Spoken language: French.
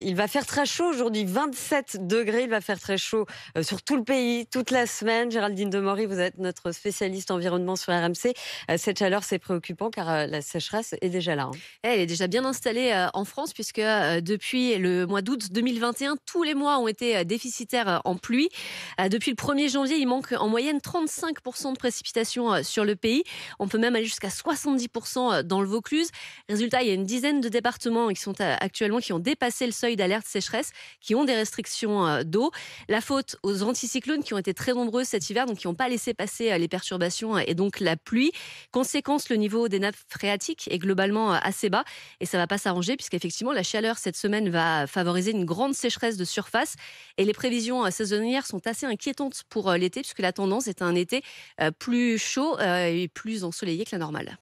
Il va faire très chaud aujourd'hui, 27 degrés. Il va faire très chaud euh, sur tout le pays, toute la semaine. Géraldine Demory, vous êtes notre spécialiste environnement sur RMC. Euh, cette chaleur, c'est préoccupant car euh, la sécheresse est déjà là. Hein. Eh, elle est déjà bien installée en France puisque depuis le mois d'août 2021, tous les mois ont été déficitaires en pluie. Depuis le 1er janvier, il manque en moyenne 35% de précipitations sur le pays. On peut même aller jusqu'à 70% dans le Vaucluse. Résultat, il y a une dizaine de départements qui sont actuellement qui ont dépassé le seuil d'alerte sécheresse qui ont des restrictions euh, d'eau. La faute aux anticyclones qui ont été très nombreux cet hiver, donc qui n'ont pas laissé passer euh, les perturbations euh, et donc la pluie. Conséquence, le niveau des nappes phréatiques est globalement assez bas et ça ne va pas s'arranger puisqu'effectivement la chaleur cette semaine va favoriser une grande sécheresse de surface et les prévisions saisonnières sont assez inquiétantes pour l'été puisque la tendance est à un été plus chaud et plus ensoleillé que la normale.